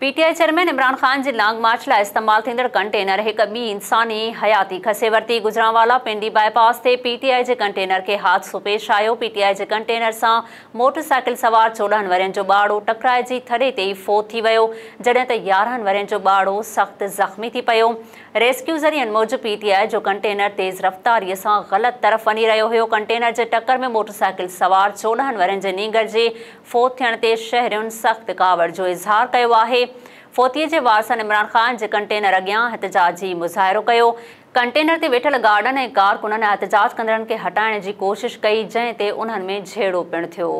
PTI PTI chairman Imran Khan જિલ્લાંગ માછલા ઇસ્તેમાલ થયેલ कंटेनर एक बी इंसानी हयाती खसे वरती गुजरांवाला पिंडी बाइपास से पीटीआई के कंटेनर के हादसों पेश आयो पीटीआई के कंटेनर से मोटरसाइकिल सवार चौदह वरनि जो ॿाड़ो टकराइजी थरे ते ई फोत थी वियो जॾहिं त यारहं वरनि जो ॿाड़ो सख़्तु ज़ख़्मी थी पियो रेस्क्यू ज़रियनि मूज पीटीआई जो कंटेनर तेज़ रफ़्तारीअ सां ग़लति तरफ़ वञी रो हुयो कंटेनर के टक्कर में मोटरसाइकिल सवार चौदह वरनि के नींगर के फोत थियण ते शहरियुनि सख्त कावड़ जो इज़हार किया आहे फोतीअ जे वारसन इमरान ख़ान जे कंटेनर अॻियां एतिजाज जो मुज़ाहिरो कयो कंटेनर ते वेठल गार्डन ऐं कारकुननि एहतजाज कंदड़नि खे हटाइण जी कोशिशि कई जंहिं ते उन्हनि में झेड़ो पिणु थियो